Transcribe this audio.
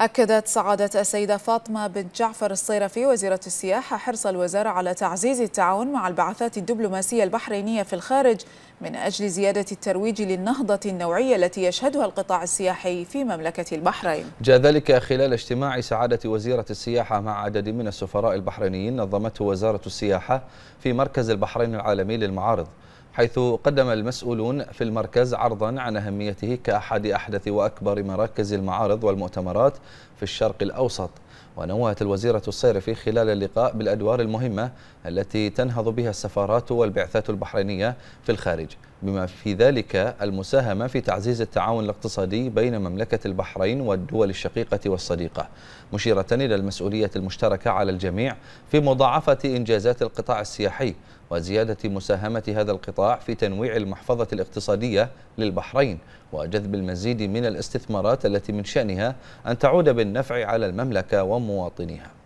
أكدت سعادة السيدة فاطمة بنت جعفر الصيرفي وزيرة السياحة حرص الوزارة على تعزيز التعاون مع البعثات الدبلوماسية البحرينية في الخارج من أجل زيادة الترويج للنهضة النوعية التي يشهدها القطاع السياحي في مملكة البحرين جاء ذلك خلال اجتماع سعادة وزيرة السياحة مع عدد من السفراء البحرينيين نظمته وزارة السياحة في مركز البحرين العالمي للمعارض حيث قدم المسؤولون في المركز عرضا عن أهميته كأحد أحدث وأكبر مراكز المعارض والمؤتمرات في الشرق الأوسط ونوهت الوزيرة الصيرفي خلال اللقاء بالأدوار المهمة التي تنهض بها السفارات والبعثات البحرينية في الخارج بما في ذلك المساهمة في تعزيز التعاون الاقتصادي بين مملكة البحرين والدول الشقيقة والصديقة مشيرة إلى المسؤولية المشتركة على الجميع في مضاعفة إنجازات القطاع السياحي وزيادة مساهمة هذا القطاع في تنويع المحفظة الاقتصادية للبحرين وجذب المزيد من الاستثمارات التي من شأنها أن تعود بالنفع على المملكة ومواطنيها